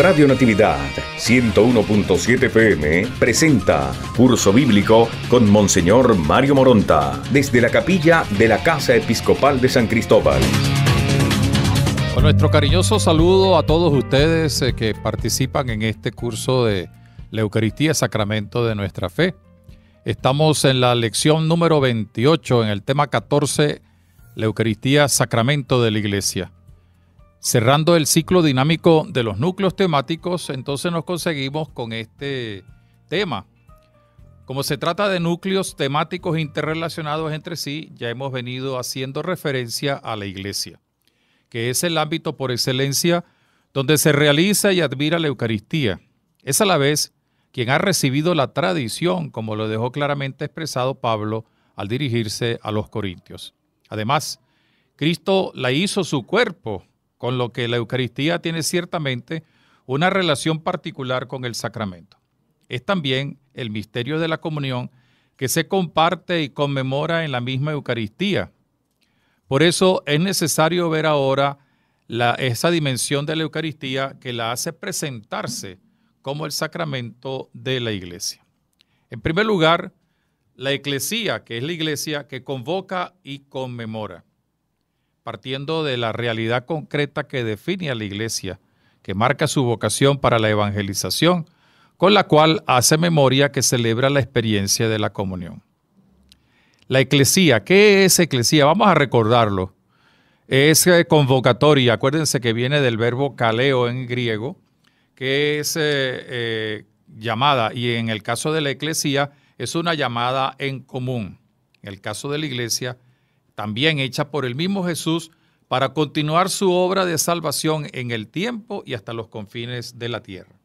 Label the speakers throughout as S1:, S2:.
S1: Radio Natividad 101.7 PM presenta Curso Bíblico con Monseñor Mario Moronta desde la capilla de la Casa Episcopal de San Cristóbal. Con nuestro cariñoso saludo a todos ustedes eh, que participan en este curso de la Eucaristía Sacramento de nuestra fe. Estamos en la lección número 28 en el tema 14, la Eucaristía Sacramento de la Iglesia. Cerrando el ciclo dinámico de los núcleos temáticos, entonces nos conseguimos con este tema. Como se trata de núcleos temáticos interrelacionados entre sí, ya hemos venido haciendo referencia a la iglesia, que es el ámbito por excelencia donde se realiza y admira la Eucaristía. Es a la vez quien ha recibido la tradición, como lo dejó claramente expresado Pablo al dirigirse a los Corintios. Además, Cristo la hizo su cuerpo con lo que la Eucaristía tiene ciertamente una relación particular con el sacramento. Es también el misterio de la comunión que se comparte y conmemora en la misma Eucaristía. Por eso es necesario ver ahora la, esa dimensión de la Eucaristía que la hace presentarse como el sacramento de la iglesia. En primer lugar, la eclesía, que es la iglesia que convoca y conmemora partiendo de la realidad concreta que define a la Iglesia, que marca su vocación para la evangelización, con la cual hace memoria que celebra la experiencia de la comunión. La eclesía, ¿qué es eclesía? Vamos a recordarlo. Es eh, convocatoria, acuérdense que viene del verbo kaleo en griego, que es eh, eh, llamada, y en el caso de la eclesía es una llamada en común. En el caso de la iglesia también hecha por el mismo Jesús, para continuar su obra de salvación en el tiempo y hasta los confines de la tierra.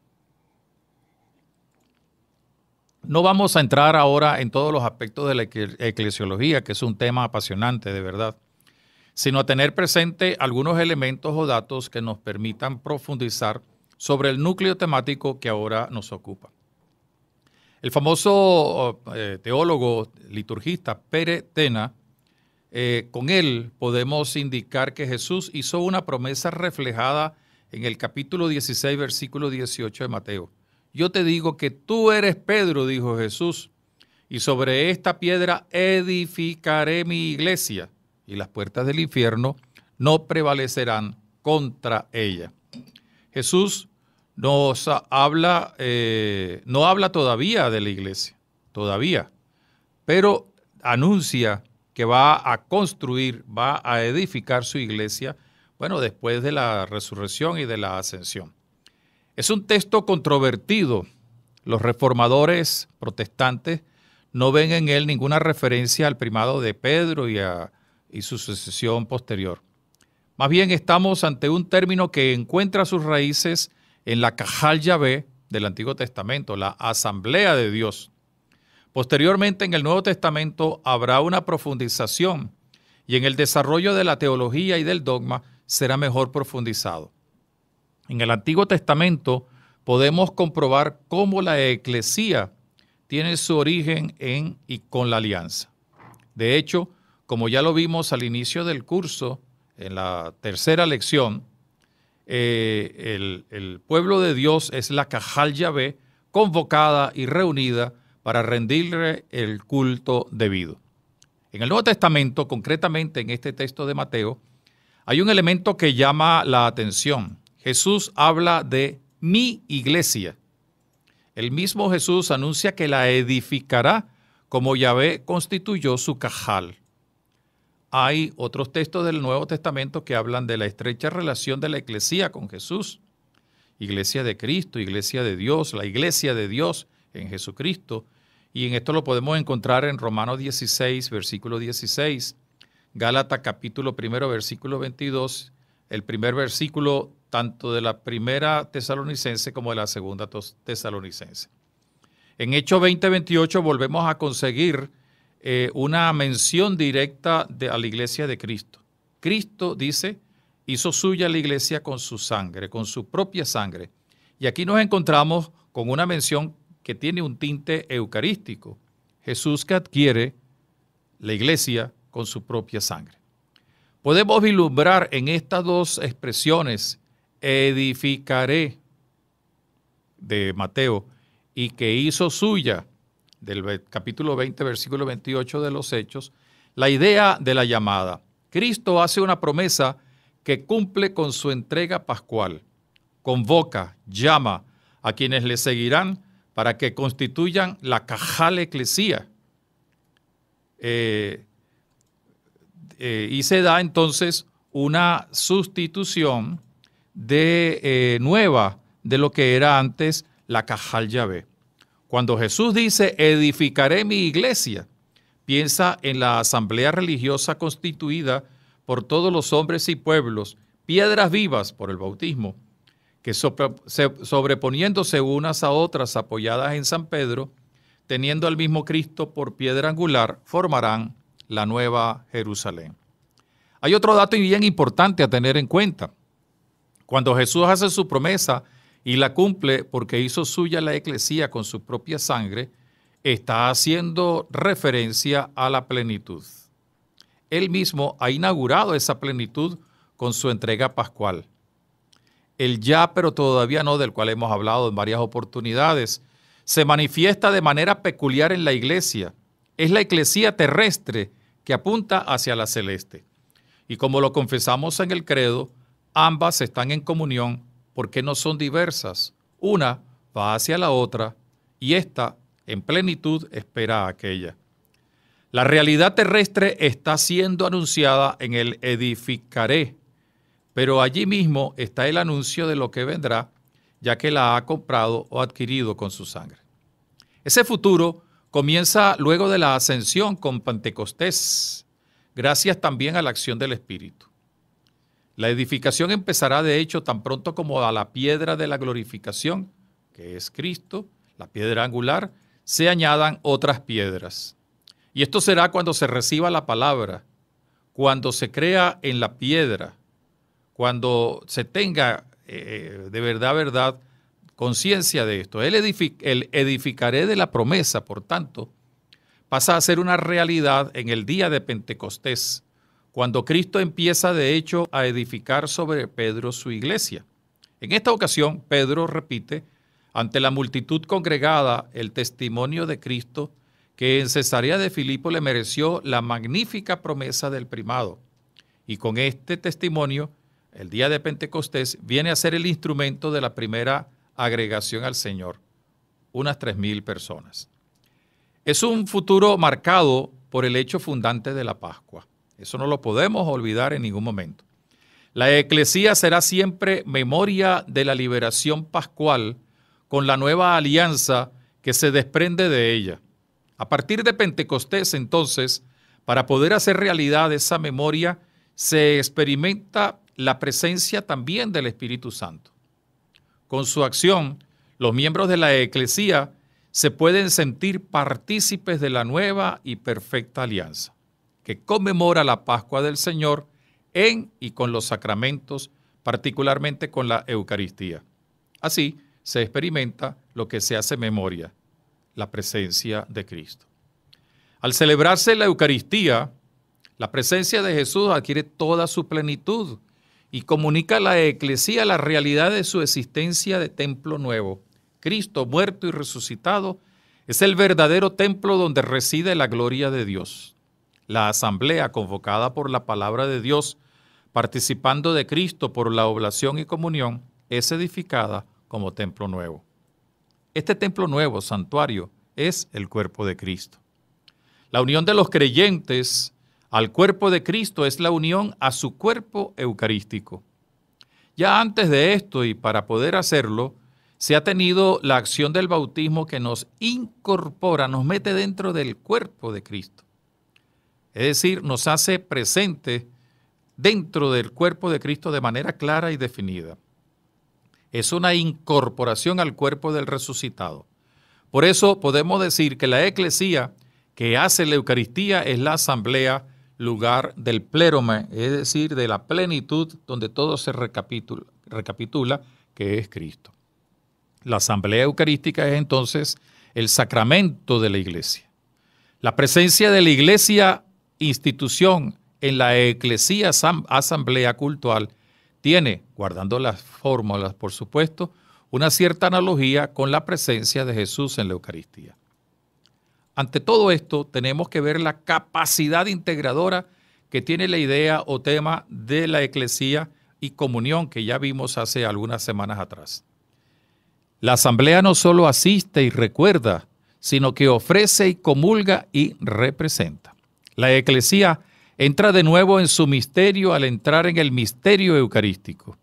S1: No vamos a entrar ahora en todos los aspectos de la eclesiología, que es un tema apasionante de verdad, sino a tener presente algunos elementos o datos que nos permitan profundizar sobre el núcleo temático que ahora nos ocupa. El famoso oh, eh, teólogo liturgista Pere Tena eh, con él podemos indicar que Jesús hizo una promesa reflejada en el capítulo 16, versículo 18 de Mateo. Yo te digo que tú eres Pedro, dijo Jesús, y sobre esta piedra edificaré mi iglesia, y las puertas del infierno no prevalecerán contra ella. Jesús no habla, eh, no habla todavía de la iglesia, todavía, pero anuncia que va a construir, va a edificar su iglesia, bueno, después de la resurrección y de la ascensión. Es un texto controvertido. Los reformadores protestantes no ven en él ninguna referencia al primado de Pedro y, a, su sucesión posterior. Más bien estamos ante un término que encuentra sus raíces en la Cajal Yahvé del Antiguo Testamento, la Asamblea de Dios. Posteriormente en el Nuevo Testamento habrá una profundización y en el desarrollo de la teología y del dogma será mejor profundizado. En el Antiguo Testamento podemos comprobar cómo la eclesía tiene su origen en y con la alianza. De hecho, como ya lo vimos al inicio del curso, en la tercera lección, eh, el, el, pueblo de Dios es la Cajal Yahvé, convocada y reunida para rendirle el culto debido. En el Nuevo Testamento, concretamente en este texto de Mateo, hay un elemento que llama la atención. Jesús habla de mi iglesia. El mismo Jesús anuncia que la edificará como Yahvé constituyó su cajal. Hay otros textos del Nuevo Testamento que hablan de la estrecha relación de la iglesia con Jesús. Iglesia de Cristo, iglesia de Dios, la iglesia de Dios en Jesucristo, y en esto lo podemos encontrar en Romanos 16, versículo 16, Gálatas capítulo primero, versículo 22, el primer versículo tanto de la primera tesalonicense como de la segunda tesalonicense. En Hechos 28, volvemos a conseguir eh, una mención directa de, a la iglesia de Cristo. Cristo dice, hizo suya la iglesia con su sangre, con su propia sangre. Y aquí nos encontramos con una mención que tiene un tinte eucarístico. Jesús que adquiere la iglesia con su propia sangre. Podemos vislumbrar en estas dos expresiones, edificaré de Mateo y que hizo suya del capítulo 20, versículo 28 de los Hechos, la idea de la llamada. Cristo hace una promesa que cumple con su entrega pascual. Convoca, llama a quienes le seguirán para que constituyan la cajal eclesía. Eh, eh, y se da entonces una sustitución de eh, nueva de lo que era antes la cajal Yahvé. Cuando Jesús dice, edificaré mi iglesia, piensa en la asamblea religiosa constituida por todos los hombres y pueblos, piedras vivas por el bautismo, que sobreponiéndose unas a otras apoyadas en San Pedro, teniendo al mismo Cristo por piedra angular, formarán la nueva Jerusalén. Hay otro dato bien importante a tener en cuenta. Cuando Jesús hace su promesa y la cumple porque hizo suya la eclesía con su propia sangre, está haciendo referencia a la plenitud. Él mismo ha inaugurado esa plenitud con su entrega pascual el ya pero todavía no, del cual hemos hablado en varias oportunidades, se manifiesta de manera peculiar en la iglesia. Es la iglesia terrestre que apunta hacia la celeste. Y como lo confesamos en el credo, ambas están en comunión porque no son diversas. Una va hacia la otra y esta, en plenitud, espera a aquella. La realidad terrestre está siendo anunciada en el edificaré, pero allí mismo está el anuncio de lo que vendrá, ya que la ha comprado o adquirido con su sangre. Ese futuro comienza luego de la ascensión con Pentecostés, gracias también a la acción del Espíritu. La edificación empezará de hecho tan pronto como a la piedra de la glorificación, que es Cristo, la piedra angular, se añadan otras piedras. Y esto será cuando se reciba la palabra, cuando se crea en la piedra, cuando se tenga eh, de verdad, verdad, conciencia de esto. El, edificaré de la promesa, por tanto, pasa a ser una realidad en el día de Pentecostés, cuando Cristo empieza de hecho a edificar sobre Pedro su iglesia. En esta ocasión, Pedro repite ante la multitud congregada el testimonio de Cristo que en Cesarea de Filipo le mereció la magnífica promesa del primado. Y con este testimonio, el día de Pentecostés, viene a ser el instrumento de la primera agregación al Señor, unas 3.000 personas. Es un futuro marcado por el hecho fundante de la Pascua. Eso no lo podemos olvidar en ningún momento. La eclesía será siempre memoria de la liberación pascual con la nueva alianza que se desprende de ella. A partir de Pentecostés, entonces, para poder hacer realidad esa memoria, se experimenta la presencia también del Espíritu Santo. Con su acción, los miembros de la Eclesía se pueden sentir partícipes de la nueva y perfecta alianza, que conmemora la Pascua del Señor en y con los sacramentos, particularmente con la Eucaristía. Así se experimenta lo que se hace memoria, la presencia de Cristo. Al celebrarse la Eucaristía, la presencia de Jesús adquiere toda su plenitud y comunica a la eclesía la realidad de su existencia de templo nuevo. Cristo muerto y resucitado es el verdadero templo donde reside la gloria de Dios. La asamblea convocada por la palabra de Dios, participando de Cristo por la oblación y comunión, es edificada como templo nuevo. Este templo nuevo, santuario, es el cuerpo de Cristo. La unión de los creyentes al cuerpo de Cristo es la unión a su cuerpo eucarístico. Ya antes de esto y para poder hacerlo, se ha tenido la acción del bautismo que nos incorpora, nos mete dentro del cuerpo de Cristo. Es decir, nos hace presente dentro del cuerpo de Cristo de manera clara y definida. Es una incorporación al cuerpo del resucitado. Por eso podemos decir que la eclesía que hace la Eucaristía es la asamblea lugar del plerome, es decir, de la plenitud donde todo se recapitula, recapitula, que es Cristo. La asamblea eucarística es entonces el sacramento de la iglesia. La presencia de la iglesia institución en la eclesia asamblea cultural tiene, guardando las fórmulas por supuesto, una cierta analogía con la presencia de Jesús en la Eucaristía. Ante todo esto, tenemos que ver la capacidad integradora que tiene la idea o tema de la eclesía y comunión que ya vimos hace algunas semanas atrás. La asamblea no solo asiste y recuerda, sino que ofrece y comulga y representa. La eclesía entra de nuevo en su misterio al entrar en el misterio eucarístico,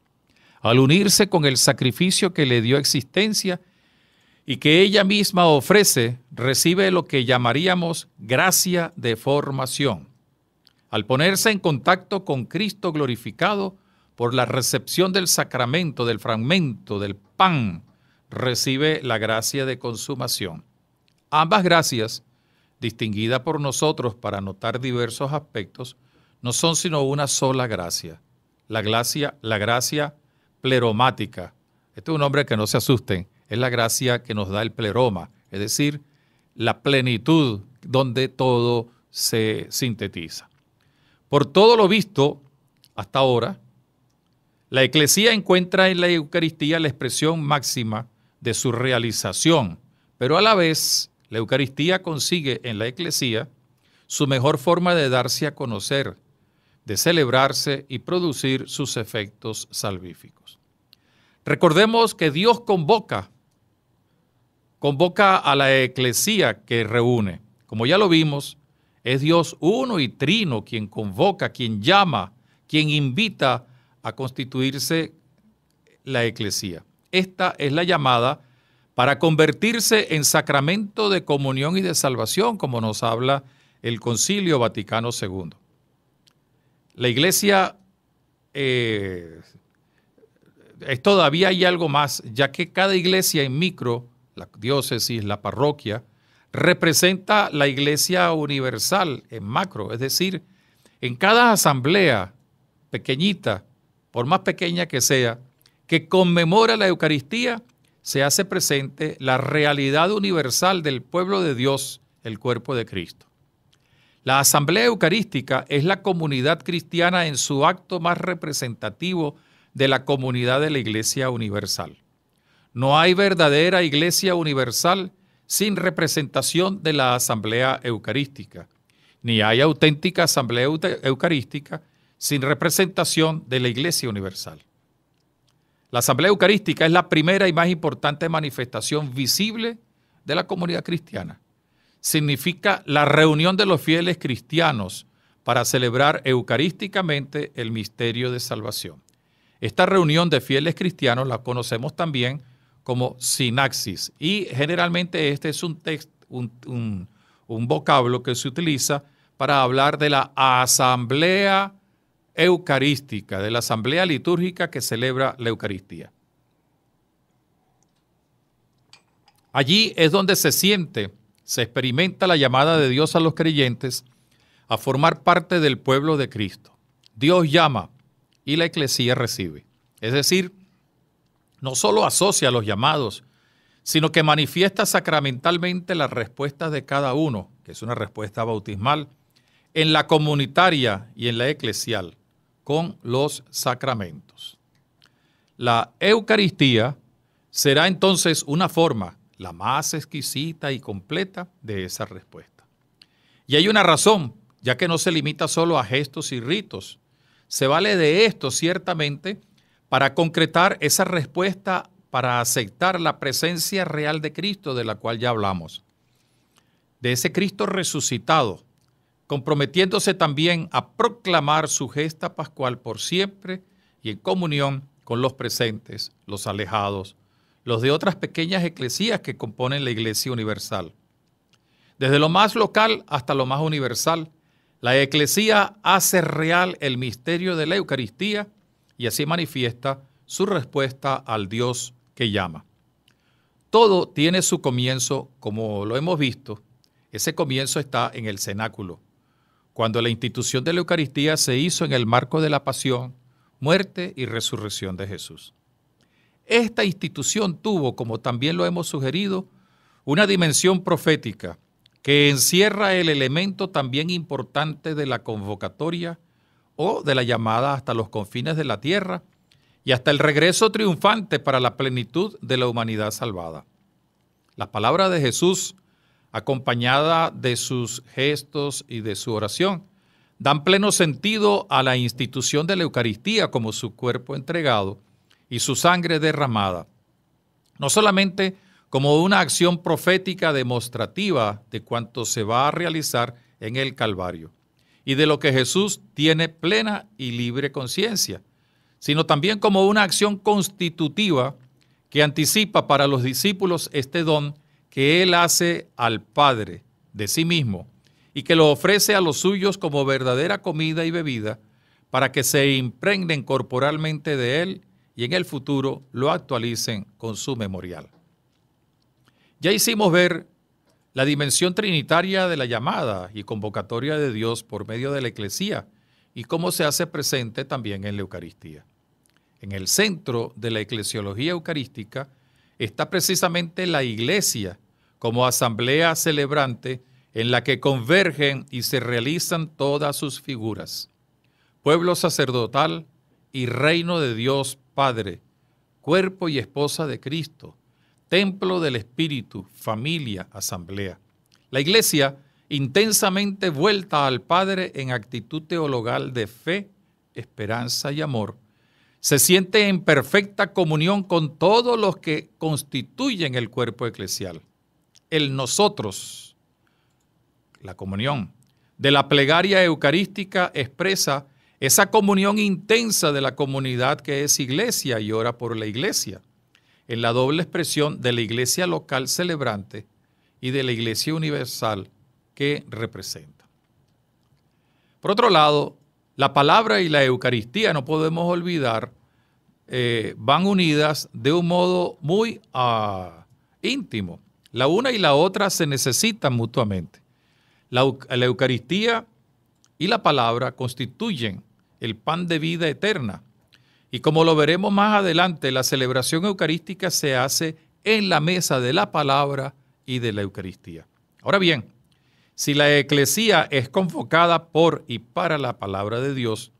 S1: al unirse con el sacrificio que le dio existencia y que ella misma ofrece recibe lo que llamaríamos gracia de formación, al ponerse en contacto con Cristo glorificado por la recepción del sacramento, del fragmento, del pan, recibe la gracia de consumación. Ambas gracias, distinguidas por nosotros para notar diversos aspectos, no son sino una sola gracia, la gracia, la gracia pleromática. Este es un nombre que no se asusten, es la gracia que nos da el pleroma, es decir, la plenitud donde todo se sintetiza. Por todo lo visto hasta ahora, la eclesía encuentra en la Eucaristía la expresión máxima de su realización, pero a la vez la Eucaristía consigue en la Eclesia su mejor forma de darse a conocer, de celebrarse y producir sus efectos salvíficos. Recordemos que Dios convoca convoca a la eclesía que reúne. Como ya lo vimos, es Dios uno y trino quien convoca, quien llama, quien invita a constituirse la eclesía. Esta es la llamada para convertirse en sacramento de comunión y de salvación, como nos habla el Concilio Vaticano II. La iglesia eh, es todavía hay algo más, ya que cada iglesia en micro la diócesis, la parroquia, representa la iglesia universal en macro, es decir, en cada asamblea pequeñita, por más pequeña que sea, que conmemora la Eucaristía, se hace presente la realidad universal del pueblo de Dios, el cuerpo de Cristo. La Asamblea Eucarística es la comunidad cristiana en su acto más representativo de la comunidad de la Iglesia Universal. No hay verdadera iglesia universal sin representación de la Asamblea Eucarística, ni hay auténtica Asamblea Eucarística sin representación de la Iglesia Universal. La Asamblea Eucarística es la primera y más importante manifestación visible de la comunidad cristiana. Significa la reunión de los fieles cristianos para celebrar eucarísticamente el misterio de salvación. Esta reunión de fieles cristianos la conocemos también como sinaxis, Y generalmente este es un, texto un vocablo que se utiliza para hablar de la asamblea eucarística, de la asamblea litúrgica que celebra la Eucaristía. Allí es donde se siente, se experimenta la llamada de Dios a los creyentes a formar parte del pueblo de Cristo. Dios llama y la iglesia recibe. Es decir, no solo asocia los llamados, sino que manifiesta sacramentalmente las respuestas de cada uno, que es una respuesta bautismal, en la comunitaria y en la eclesial, con los sacramentos. La Eucaristía será entonces una forma, la más exquisita y completa de esa respuesta. Y hay una razón, ya que no se limita solo a gestos y ritos, se vale de esto ciertamente para concretar esa respuesta para aceptar la presencia real de Cristo de la cual ya hablamos, de ese Cristo resucitado, comprometiéndose también a proclamar su gesta pascual por siempre y en comunión con los presentes, los alejados, los de otras pequeñas eclesías que componen la Iglesia Universal. Desde lo más local hasta lo más universal, la Eclesía hace real el misterio de la Eucaristía y así manifiesta su respuesta al Dios que llama. Todo tiene su comienzo, como lo hemos visto. Ese comienzo está en el cenáculo, cuando la institución de la Eucaristía se hizo en el marco de la pasión, muerte y resurrección de Jesús. Esta institución tuvo, como también lo hemos sugerido, una dimensión profética que encierra el elemento también importante de la convocatoria o de la llamada hasta los confines de la tierra y hasta el regreso triunfante para la plenitud de la humanidad salvada. La palabra de Jesús, acompañada de sus gestos y de su oración, dan pleno sentido a la institución de la Eucaristía como su cuerpo entregado y su sangre derramada, no solamente como una acción profética demostrativa de cuanto se va a realizar en el Calvario, y de lo que Jesús tiene plena y libre conciencia, sino también como una acción constitutiva que anticipa para los discípulos este don que Él hace al Padre de sí mismo y que lo ofrece a los suyos como verdadera comida y bebida para que se impregnen corporalmente de Él y en el futuro lo actualicen con su memorial. Ya hicimos ver la dimensión trinitaria de la llamada y convocatoria de Dios por medio de la Iglesia y cómo se hace presente también en la Eucaristía. En el centro de la eclesiología eucarística está precisamente la Iglesia como asamblea celebrante en la que convergen y se realizan todas sus figuras. Pueblo sacerdotal y reino de Dios Padre, cuerpo y esposa de Cristo, templo del Espíritu, familia, asamblea. La iglesia, intensamente vuelta al Padre en actitud teologal de fe, esperanza y amor, se siente en perfecta comunión con todos los que constituyen el cuerpo eclesial. El nosotros, la comunión, de la plegaria eucarística expresa esa comunión intensa de la comunidad que es iglesia y ora por la iglesia en la doble expresión de la iglesia local celebrante y de la iglesia universal que representa. Por otro lado, la palabra y la Eucaristía, no podemos olvidar, eh, van unidas de un modo muy ah, íntimo. La una y la otra se necesitan mutuamente. la Eucaristía y la palabra constituyen el pan de vida eterna y como lo veremos más adelante, la celebración eucarística se hace en la mesa de la palabra y de la Eucaristía. Ahora bien, si la eclesía es convocada por y para la palabra de Dios,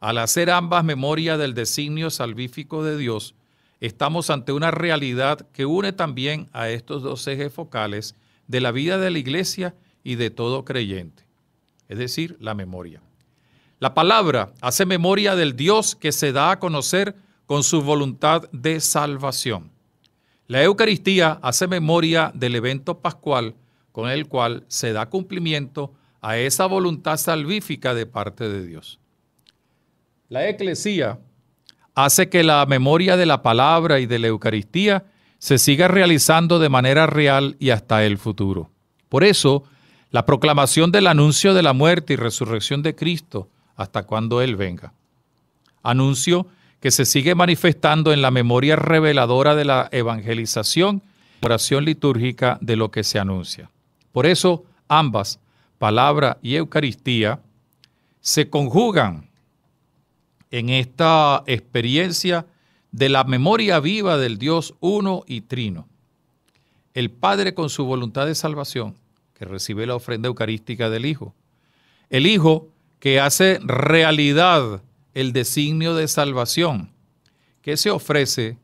S1: al hacer ambas memoria del designio salvífico de Dios, estamos ante una realidad que une también a estos dos ejes focales de la vida de la iglesia y de todo creyente, es decir, la memoria. La palabra hace memoria del Dios que se da a conocer con su voluntad de salvación. La Eucaristía hace memoria del evento pascual con el cual se da cumplimiento a esa voluntad salvífica de parte de Dios. La eclesía hace que la memoria de la palabra y de la Eucaristía se siga realizando de manera real y hasta el futuro. Por eso, la proclamación del anuncio de la muerte y resurrección de Cristo hasta cuando Él venga. Anuncio que se sigue manifestando en la memoria reveladora de la evangelización, oración litúrgica de lo que se anuncia. Por eso ambas, palabra y Eucaristía, se conjugan en esta experiencia de la memoria viva del Dios uno y trino. El Padre con su voluntad de salvación, que recibe la ofrenda eucarística del Hijo. El Hijo que hace realidad el designio de salvación que se ofrece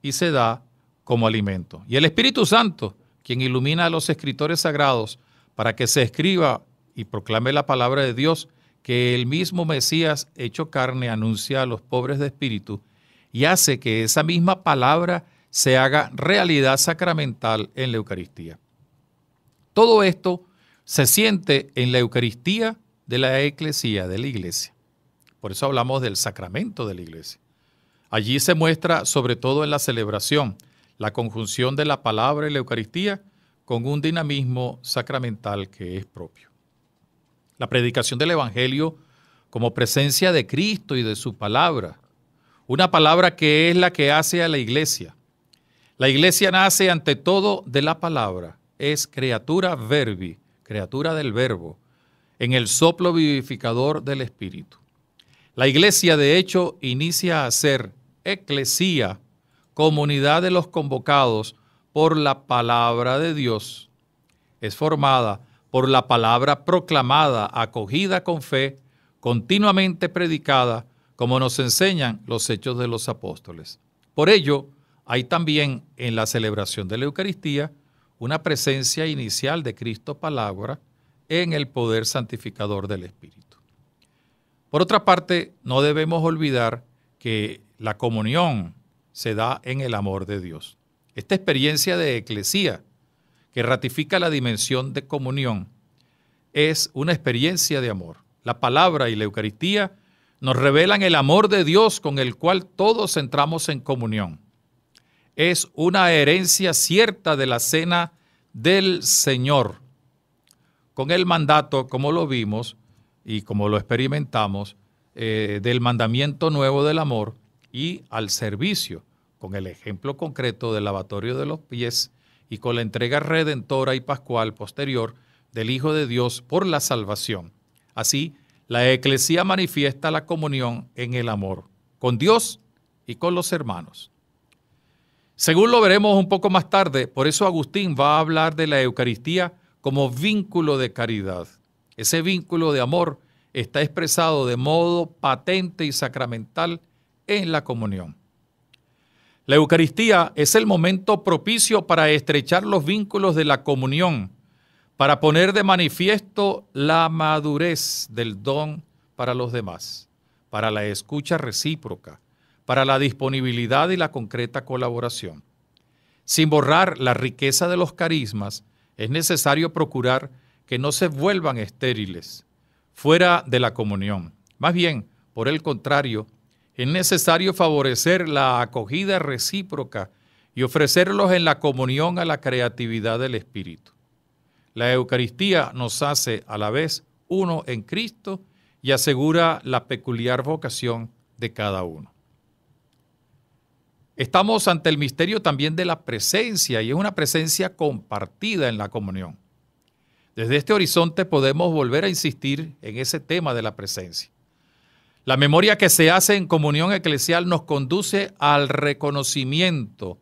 S1: y se da como alimento. Y el Espíritu Santo, quien ilumina a los escritores sagrados para que se escriba y proclame la palabra de Dios, que el mismo Mesías hecho carne anuncia a los pobres de espíritu y hace que esa misma palabra se haga realidad sacramental en la Eucaristía. Todo esto se siente en la Eucaristía de la eclesía, de la iglesia. Por eso hablamos del sacramento de la iglesia. Allí se muestra, sobre todo en la celebración, la conjunción de la palabra y la Eucaristía con un dinamismo sacramental que es propio. La predicación del Evangelio como presencia de Cristo y de su palabra, una palabra que es la que hace a la iglesia. La iglesia nace ante todo de la palabra, es criatura verbi, criatura del verbo, en el soplo vivificador del Espíritu. La iglesia, de hecho, inicia a ser eclesía, comunidad de los convocados por la palabra de Dios. Es formada por la palabra proclamada, acogida con fe, continuamente predicada, como nos enseñan los hechos de los apóstoles. Por ello, hay también en la celebración de la Eucaristía una presencia inicial de Cristo palabra, en el poder santificador del Espíritu. Por otra parte, no debemos olvidar que la comunión se da en el amor de Dios. Esta experiencia de eclesía, que ratifica la dimensión de comunión, es una experiencia de amor. La palabra y la Eucaristía nos revelan el amor de Dios con el cual todos entramos en comunión. Es una herencia cierta de la cena del Señor, con el mandato, como lo vimos y como lo experimentamos, eh, del mandamiento nuevo del amor y al servicio, con el ejemplo concreto del lavatorio de los pies y con la entrega redentora y pascual posterior del Hijo de Dios por la salvación. Así, la eclesía manifiesta la comunión en el amor, con Dios y con los hermanos. Según lo veremos un poco más tarde, por eso Agustín va a hablar de la Eucaristía como vínculo de caridad. Ese vínculo de amor está expresado de modo patente y sacramental en la comunión. La Eucaristía es el momento propicio para estrechar los vínculos de la comunión, para poner de manifiesto la madurez del don para los demás, para la escucha recíproca, para la disponibilidad y la concreta colaboración. Sin borrar la riqueza de los carismas, es necesario procurar que no se vuelvan estériles, fuera de la comunión. Más bien, por el contrario, es necesario favorecer la acogida recíproca y ofrecerlos en la comunión a la creatividad del Espíritu. La Eucaristía nos hace a la vez uno en Cristo y asegura la peculiar vocación de cada uno. Estamos ante el misterio también de la presencia y es una presencia compartida en la comunión. Desde este horizonte podemos volver a insistir en ese tema de la presencia. La memoria que se hace en comunión eclesial nos conduce al reconocimiento,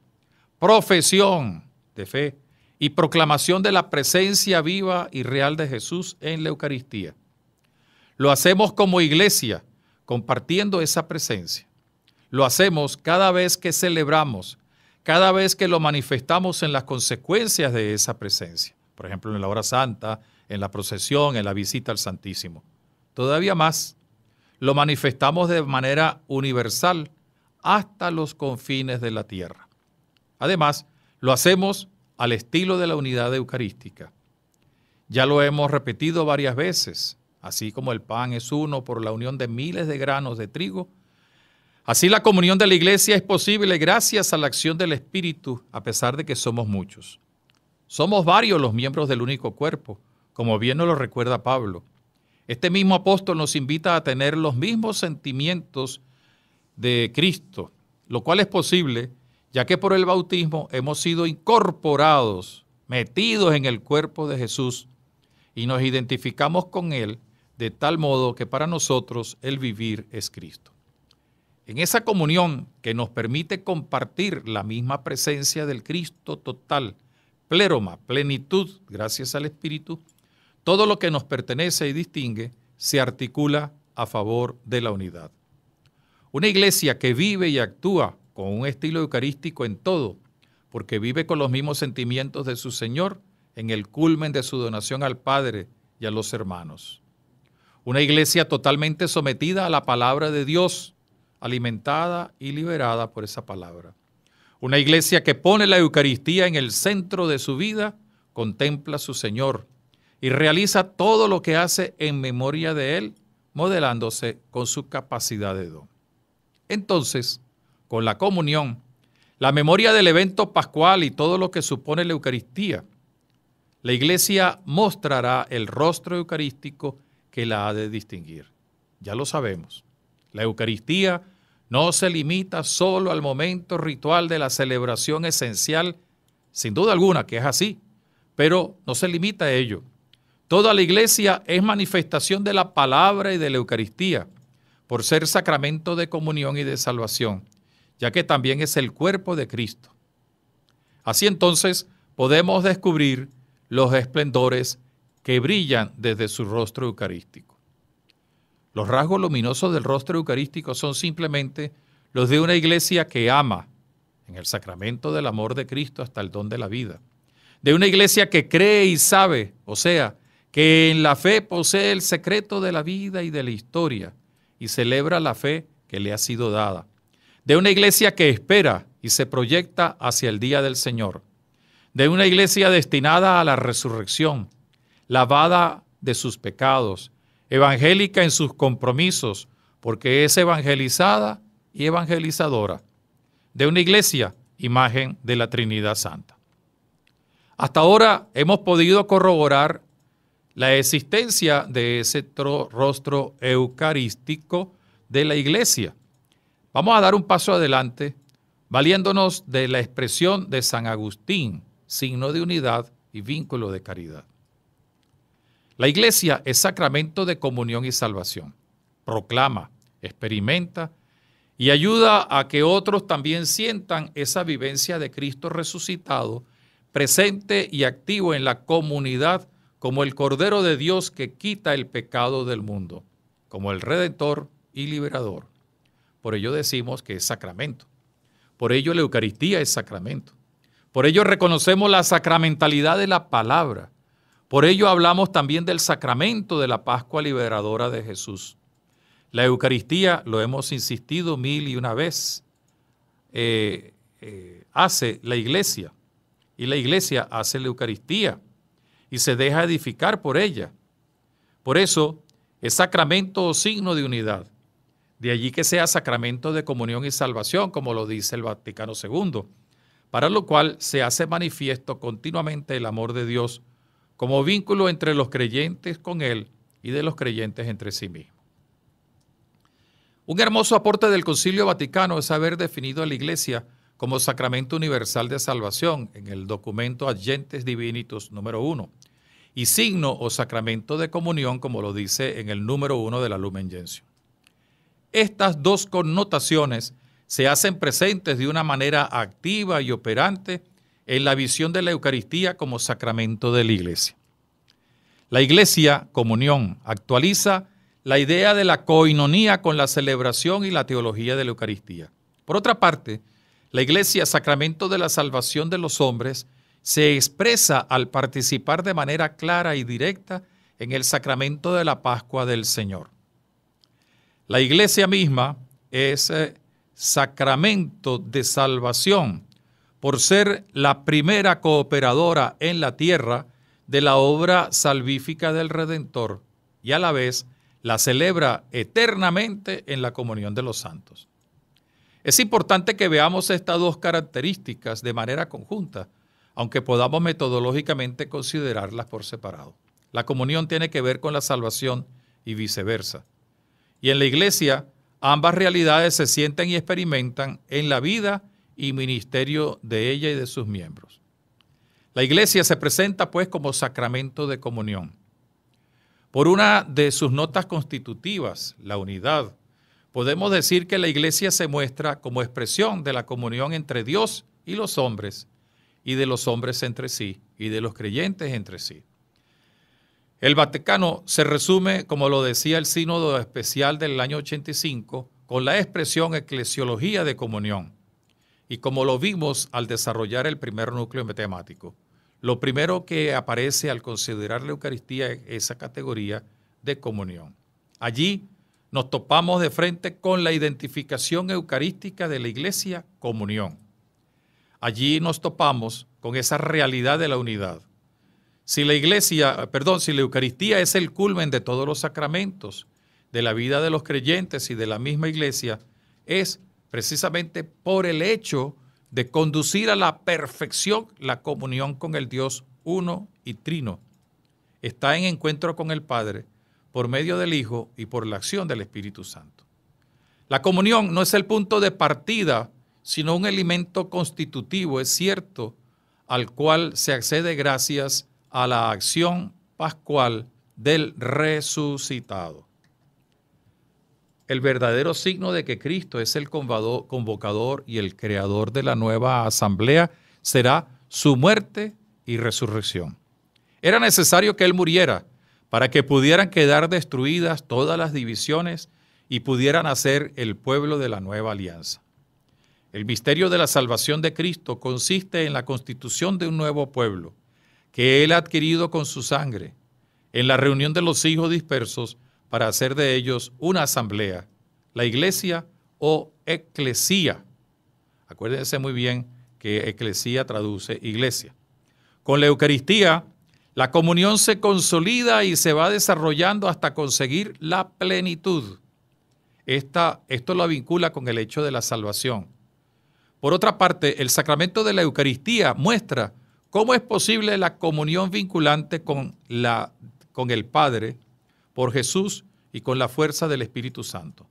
S1: profesión de fe y proclamación de la presencia viva y real de Jesús en la Eucaristía. Lo hacemos como iglesia, compartiendo esa presencia. Lo hacemos cada vez que celebramos, cada vez que lo manifestamos en las consecuencias de esa presencia. Por ejemplo, en la hora santa, en la procesión, en la visita al Santísimo. Todavía más, lo manifestamos de manera universal hasta los confines de la tierra. Además, lo hacemos al estilo de la unidad eucarística. Ya lo hemos repetido varias veces, así como el pan es uno por la unión de miles de granos de trigo, Así la comunión de la iglesia es posible gracias a la acción del Espíritu, a pesar de que somos muchos. Somos varios los miembros del único cuerpo, como bien nos lo recuerda Pablo. Este mismo apóstol nos invita a tener los mismos sentimientos de Cristo, lo cual es posible ya que por el bautismo hemos sido incorporados, metidos en el cuerpo de Jesús y nos identificamos con Él de tal modo que para nosotros el vivir es Cristo en esa comunión que nos permite compartir la misma presencia del Cristo total, pleroma, plenitud, gracias al Espíritu, todo lo que nos pertenece y distingue se articula a favor de la unidad. Una iglesia que vive y actúa con un estilo eucarístico en todo, porque vive con los mismos sentimientos de su Señor en el culmen de su donación al Padre y a los hermanos. Una iglesia totalmente sometida a la palabra de Dios, alimentada y liberada por esa palabra. Una iglesia que pone la Eucaristía en el centro de su vida, contempla a su Señor y realiza todo lo que hace en memoria de Él, modelándose con su capacidad de don. Entonces, con la comunión, la memoria del evento pascual y todo lo que supone la Eucaristía, la iglesia mostrará el rostro eucarístico que la ha de distinguir. Ya lo sabemos. La Eucaristía no se limita solo al momento ritual de la celebración esencial, sin duda alguna que es así, pero no se limita a ello. Toda la iglesia es manifestación de la palabra y de la Eucaristía, por ser sacramento de comunión y de salvación, ya que también es el cuerpo de Cristo. Así entonces podemos descubrir los esplendores que brillan desde su rostro eucarístico. Los rasgos luminosos del rostro eucarístico son simplemente los de una iglesia que ama en el sacramento del amor de Cristo hasta el don de la vida. De una iglesia que cree y sabe, o sea, que en la fe posee el secreto de la vida y de la historia y celebra la fe que le ha sido dada. De una iglesia que espera y se proyecta hacia el día del Señor. De una iglesia destinada a la resurrección, lavada de sus pecados, evangélica en sus compromisos, porque es evangelizada y evangelizadora de una iglesia, imagen de la Trinidad Santa. Hasta ahora hemos podido corroborar la existencia de ese rostro eucarístico de la iglesia. Vamos a dar un paso adelante, valiéndonos de la expresión de San Agustín, signo de unidad y vínculo de caridad. La iglesia es sacramento de comunión y salvación. Proclama, experimenta y ayuda a que otros también sientan esa vivencia de Cristo resucitado, presente y activo en la comunidad como el Cordero de Dios que quita el pecado del mundo, como el Redentor y Liberador. Por ello decimos que es sacramento. Por ello la Eucaristía es sacramento. Por ello reconocemos la sacramentalidad de la palabra, por ello hablamos también del sacramento de la Pascua liberadora de Jesús. La Eucaristía, lo hemos insistido mil y una vez, eh, eh, hace la iglesia y la iglesia hace la Eucaristía y se deja edificar por ella. Por eso es sacramento o signo de unidad. De allí que sea sacramento de comunión y salvación, como lo dice el Vaticano II, para lo cual se hace manifiesto continuamente el amor de Dios como vínculo entre los creyentes con Él y de los creyentes entre sí mismos. Un hermoso aporte del Concilio Vaticano es haber definido a la Iglesia como sacramento universal de salvación en el documento Agentes Divinitus número 1 y signo o sacramento de comunión como lo dice en el número 1 de la Lumen Gentium. Estas dos connotaciones se hacen presentes de una manera activa y operante en la visión de la Eucaristía como sacramento de la Iglesia. La Iglesia, comunión, actualiza la idea de la coinonía con la celebración y la teología de la Eucaristía. Por otra parte, la Iglesia, sacramento de la salvación de los hombres, se expresa al participar de manera clara y directa en el sacramento de la Pascua del Señor. La Iglesia misma es eh, sacramento de salvación por ser la primera cooperadora en la tierra de la obra salvífica del Redentor y a la vez la celebra eternamente en la comunión de los santos. Es importante que veamos estas dos características de manera conjunta, aunque podamos metodológicamente considerarlas por separado. La comunión tiene que ver con la salvación y viceversa. Y en la iglesia, ambas realidades se sienten y experimentan en la vida y ministerio de ella y de sus miembros. La iglesia se presenta pues como sacramento de comunión. Por una de sus notas constitutivas, la unidad, podemos decir que la iglesia se muestra como expresión de la comunión entre Dios y los hombres, y de los hombres entre sí, y de los creyentes entre sí. El Vaticano se resume, como lo decía el sínodo especial del año 85, con la expresión eclesiología de comunión, y como lo vimos al desarrollar el primer núcleo matemático, lo primero que aparece al considerar la Eucaristía es esa categoría de comunión. Allí nos topamos de frente con la identificación eucarística de la Iglesia, comunión. Allí nos topamos con esa realidad de la unidad. Si la Iglesia, perdón, si la Eucaristía es el culmen de todos los sacramentos, de la vida de los creyentes y de la misma Iglesia, es precisamente por el hecho de conducir a la perfección la comunión con el Dios uno y trino. Está en encuentro con el Padre por medio del Hijo y por la acción del Espíritu Santo. La comunión no es el punto de partida, sino un elemento constitutivo, es cierto, al cual se accede gracias a la acción pascual del resucitado el verdadero signo de que Cristo es el convocador y el creador de la nueva asamblea será su muerte y resurrección. Era necesario que Él muriera para que pudieran quedar destruidas todas las divisiones y pudieran hacer el pueblo de la nueva alianza. El misterio de la salvación de Cristo consiste en la constitución de un nuevo pueblo, que Él ha adquirido con su sangre, en la reunión de los hijos dispersos, para hacer de ellos una asamblea, la iglesia o eclesía. Acuérdense muy bien que eclesía traduce iglesia. Con la Eucaristía, la comunión se consolida y se va desarrollando hasta conseguir la plenitud. esto lo vincula con el hecho de la salvación. Por otra parte, el sacramento de la Eucaristía muestra cómo es posible la comunión vinculante con, la, con el Padre por Jesús y con la fuerza del Espíritu Santo.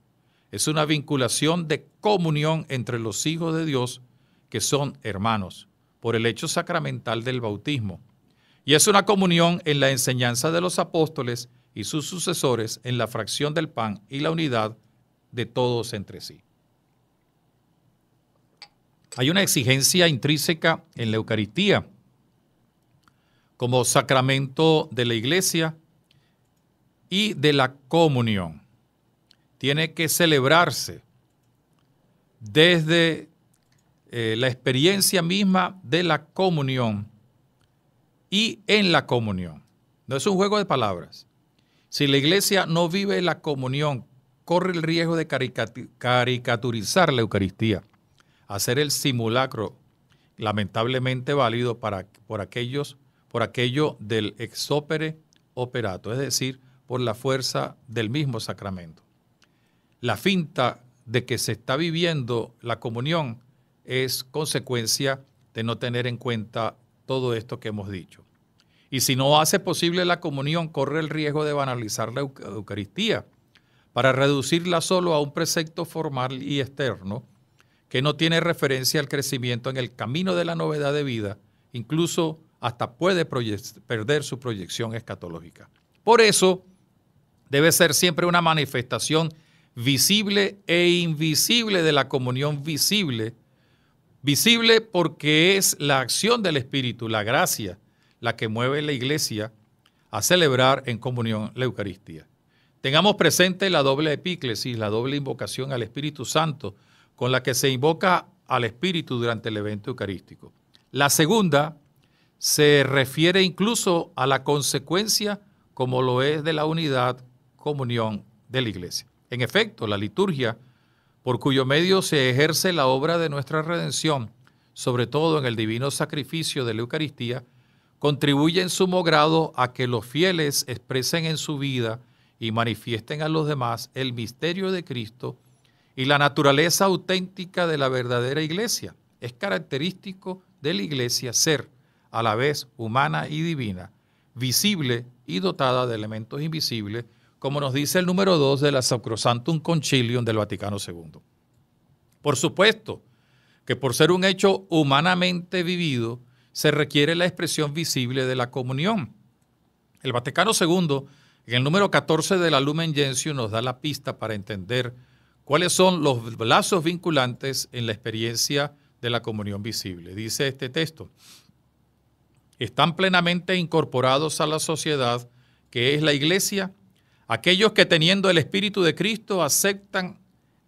S1: Es una vinculación de comunión entre los hijos de Dios que son hermanos por el hecho sacramental del bautismo. Y es una comunión en la enseñanza de los apóstoles y sus sucesores en la fracción del pan y la unidad de todos entre sí. Hay una exigencia intrínseca en la Eucaristía como sacramento de la iglesia y de la comunión. Tiene que celebrarse desde eh, la experiencia misma de la comunión y en la comunión. No es un juego de palabras. Si la iglesia no vive la comunión, corre el riesgo de caricaturizar la Eucaristía, hacer el simulacro lamentablemente válido para, por, aquellos, por aquello del exopere operato, es decir, por la fuerza del mismo sacramento. La finta de que se está viviendo la comunión es consecuencia de no tener en cuenta todo esto que hemos dicho. Y si no hace posible la comunión, corre el riesgo de banalizar la Eucaristía para reducirla solo a un precepto formal y externo que no tiene referencia al crecimiento en el camino de la novedad de vida, incluso hasta puede perder su proyección escatológica. Por eso, debe ser siempre una manifestación visible e invisible de la comunión visible. Visible porque es la acción del Espíritu, la gracia, la que mueve la iglesia a celebrar en comunión la Eucaristía. Tengamos presente la doble epíclesis, la doble invocación al Espíritu Santo, con la que se invoca al Espíritu durante el evento eucarístico. La segunda se refiere incluso a la consecuencia, como lo es de la unidad, comunión de la iglesia. En efecto, la liturgia, por cuyo medio se ejerce la obra de nuestra redención, sobre todo en el divino sacrificio de la Eucaristía, contribuye en sumo grado a que los fieles expresen en su vida y manifiesten a los demás el misterio de Cristo y la naturaleza auténtica de la verdadera iglesia. Es característico de la iglesia ser a la vez humana y divina, visible y dotada de elementos invisibles como nos dice el número 2 de la Sacrosantum Concilium del Vaticano II. Por supuesto que por ser un hecho humanamente vivido, se requiere la expresión visible de la comunión. El Vaticano II, en el número 14 de la Lumen Gentium, nos da la pista para entender cuáles son los lazos vinculantes en la experiencia de la comunión visible. Dice este texto, están plenamente incorporados a la sociedad que es la iglesia Aquellos que teniendo el Espíritu de Cristo aceptan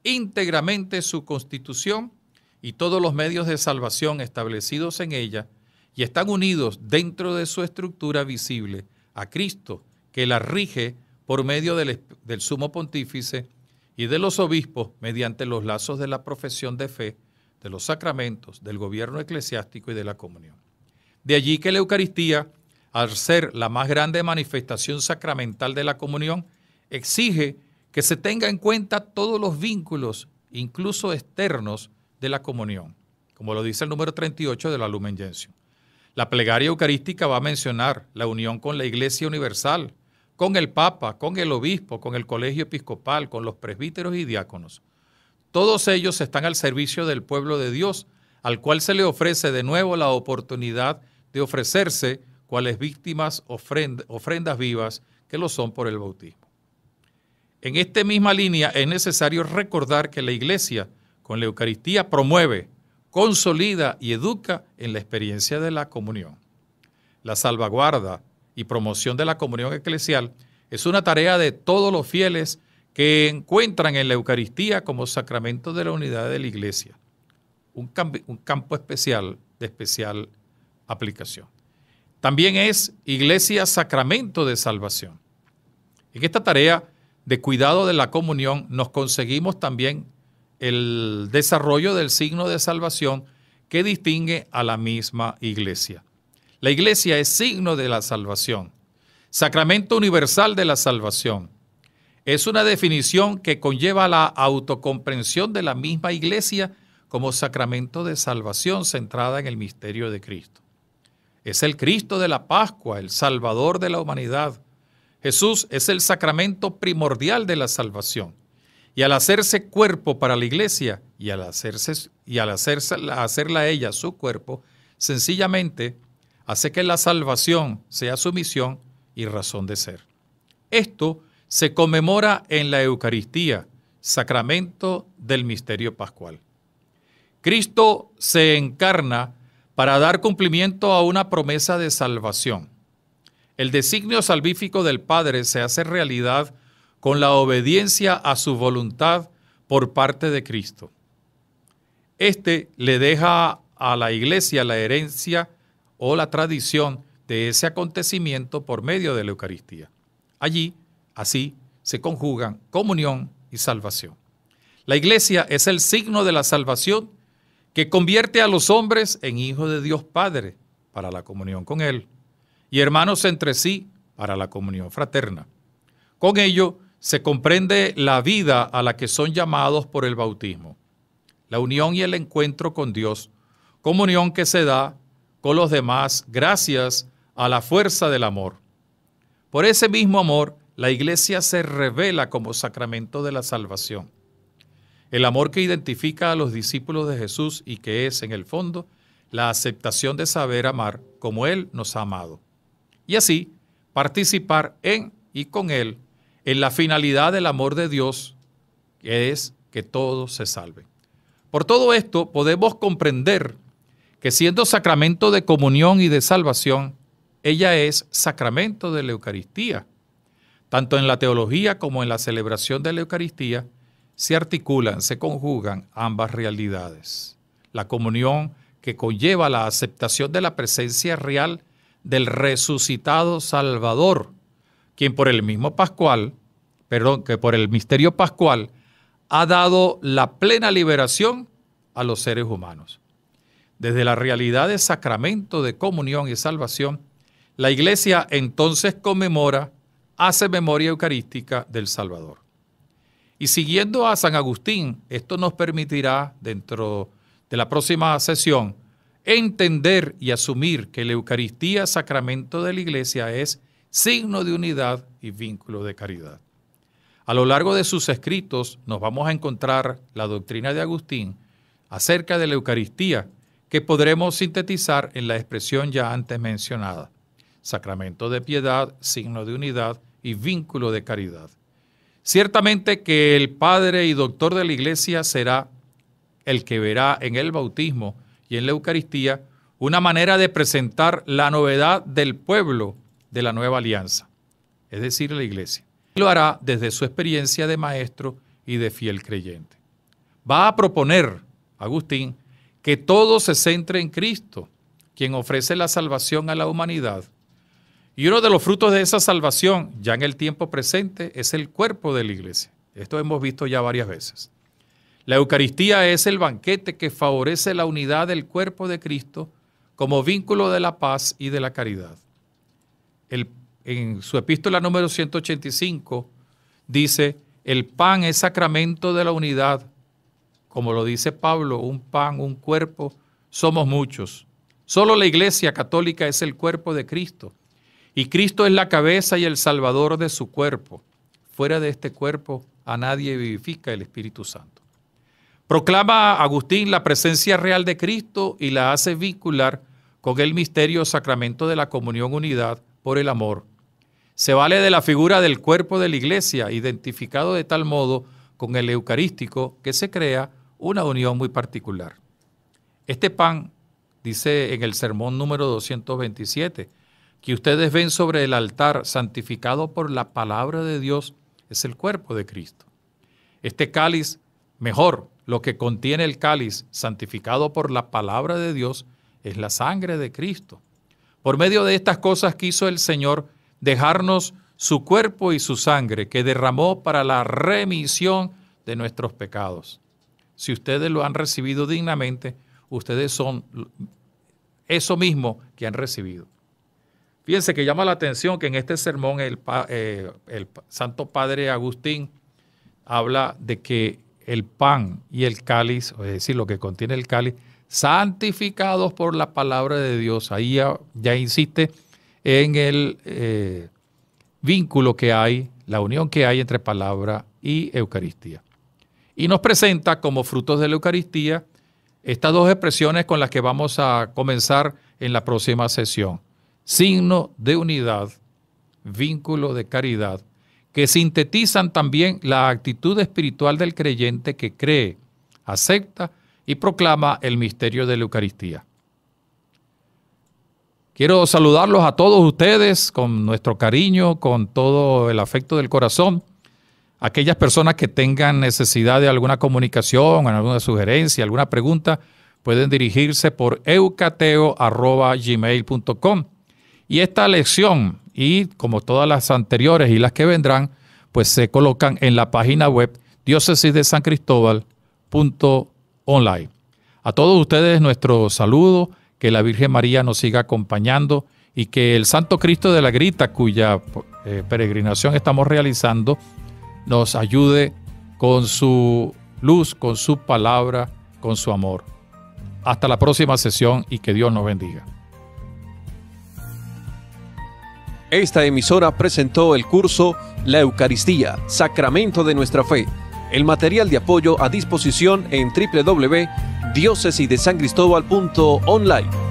S1: íntegramente su constitución y todos los medios de salvación establecidos en ella y están unidos dentro de su estructura visible a Cristo, que la rige por medio del, sumo pontífice y de los obispos mediante los lazos de la profesión de fe, de los sacramentos, del gobierno eclesiástico y de la comunión. De allí que la Eucaristía al ser la más grande manifestación sacramental de la comunión, exige que se tenga en cuenta todos los vínculos, incluso externos, de la comunión, como lo dice el número 38 de la Lumen Gentium. La plegaria eucarística va a mencionar la unión con la Iglesia Universal, con el Papa, con el Obispo, con el Colegio Episcopal, con los presbíteros y diáconos. Todos ellos están al servicio del pueblo de Dios, al cual se le ofrece de nuevo la oportunidad de ofrecerse cuales víctimas ofrendas vivas que lo son por el bautismo. En esta misma línea es necesario recordar que la Iglesia con la Eucaristía promueve, consolida y educa en la experiencia de la comunión. La salvaguarda y promoción de la comunión eclesial es una tarea de todos los fieles que encuentran en la Eucaristía como sacramento de la unidad de la Iglesia, un campo especial de especial aplicación. También es Iglesia Sacramento de Salvación. En esta tarea de cuidado de la comunión nos conseguimos también el desarrollo del signo de salvación que distingue a la misma iglesia. La iglesia es signo de la salvación, sacramento universal de la salvación. Es una definición que conlleva la autocomprensión de la misma iglesia como sacramento de salvación centrada en el misterio de Cristo es el Cristo de la Pascua, el Salvador de la humanidad. Jesús es el sacramento primordial de la salvación. Y al hacerse cuerpo para la iglesia y al, hacerse, y al hacerla ella su cuerpo, sencillamente hace que la salvación sea su misión y razón de ser. Esto se conmemora en la Eucaristía, sacramento del misterio pascual. Cristo se encarna para dar cumplimiento a una promesa de salvación. El designio salvífico del Padre se hace realidad con la obediencia a su voluntad por parte de Cristo. Este le deja a la iglesia la herencia o la tradición de ese acontecimiento por medio de la Eucaristía. Allí, así, se conjugan comunión y salvación. La iglesia es el signo de la salvación que convierte a los hombres en hijos de Dios Padre para la comunión con Él y hermanos entre sí para la comunión fraterna. Con ello se comprende la vida a la que son llamados por el bautismo, la unión y el encuentro con Dios, comunión que se da con los demás gracias a la fuerza del amor. Por ese mismo amor, la iglesia se revela como sacramento de la salvación. El amor que identifica a los discípulos de Jesús y que es, en el fondo, la aceptación de saber amar como Él nos ha amado. Y así, participar en y con Él en la finalidad del amor de Dios, que es que todos se salven. Por todo esto podemos comprender que siendo sacramento de comunión y de salvación, ella es sacramento de la Eucaristía. Tanto en la teología como en la celebración de la Eucaristía, se articulan, se conjugan ambas realidades. La comunión que conlleva la aceptación de la presencia real del resucitado Salvador, quien por el mismo Pascual, perdón, que por el misterio pascual ha dado la plena liberación a los seres humanos. Desde la realidad de sacramento de comunión y salvación, la Iglesia entonces conmemora, hace memoria eucarística del Salvador. Y siguiendo a San Agustín, esto nos permitirá, dentro de la próxima sesión, entender y asumir que la Eucaristía, sacramento de la Iglesia, es signo de unidad y vínculo de caridad. A lo largo de sus escritos nos vamos a encontrar la doctrina de Agustín acerca de la Eucaristía, que podremos sintetizar en la expresión ya antes mencionada, sacramento de piedad, signo de unidad y vínculo de caridad. Ciertamente que el Padre y Doctor de la Iglesia será el que verá en el bautismo y en la Eucaristía una manera de presentar la novedad del pueblo de la nueva alianza, es decir, la Iglesia. Lo hará desde su experiencia de maestro y de fiel creyente. Va a proponer, Agustín, que todo se centre en Cristo, quien ofrece la salvación a la humanidad y uno de los frutos de esa salvación, ya en el tiempo presente, es el cuerpo de la iglesia. Esto hemos visto ya varias veces. La Eucaristía es el banquete que favorece la unidad del cuerpo de Cristo como vínculo de la paz y de la caridad. en su epístola número 185 dice, el pan es sacramento de la unidad. Como lo dice Pablo, un pan, un cuerpo, somos muchos. Solo la Iglesia Católica es el cuerpo de Cristo y Cristo es la cabeza y el salvador de su cuerpo. Fuera de este cuerpo a nadie vivifica el Espíritu Santo. Proclama Agustín la presencia real de Cristo y la hace vincular con el misterio sacramento de la comunión unidad por el amor. Se vale de la figura del cuerpo de la iglesia, identificado de tal modo con el eucarístico que se crea una unión muy particular. Este pan, dice en el sermón número 227, que ustedes ven sobre el altar santificado por la palabra de Dios es el cuerpo de Cristo. Este cáliz, mejor, lo que contiene el cáliz santificado por la palabra de Dios es la sangre de Cristo. Por medio de estas cosas quiso el Señor dejarnos su cuerpo y su sangre que derramó para la remisión de nuestros pecados. Si ustedes lo han recibido dignamente, ustedes son eso mismo que han recibido. Fíjense que llama la atención que en este sermón el, eh, Santo Padre Agustín habla de que el pan y el cáliz, es decir, lo que contiene el cáliz, santificados por la palabra de Dios. Ahí ya, insiste en el eh, vínculo que hay, la unión que hay entre palabra y Eucaristía. Y nos presenta como frutos de la Eucaristía estas dos expresiones con las que vamos a comenzar en la próxima sesión signo de unidad, vínculo de caridad, que sintetizan también la actitud espiritual del creyente que cree, acepta y proclama el misterio de la Eucaristía. Quiero saludarlos a todos ustedes con nuestro cariño, con todo el afecto del corazón. Aquellas personas que tengan necesidad de alguna comunicación, alguna sugerencia, alguna pregunta, pueden dirigirse por eucateo.gmail.com. Y esta lección, y como todas las anteriores y las que vendrán, pues se colocan en la página web diócesis de San A todos ustedes nuestro saludo, que la Virgen María nos siga acompañando y que el Santo Cristo de la Grita, cuya eh, peregrinación estamos realizando, nos ayude con su luz, con su palabra, con su amor. Hasta la próxima sesión y que Dios nos bendiga. esta emisora presentó el curso La Eucaristía, Sacramento de nuestra Fe. El material de apoyo a disposición en www.diócesidesancristóbal.online.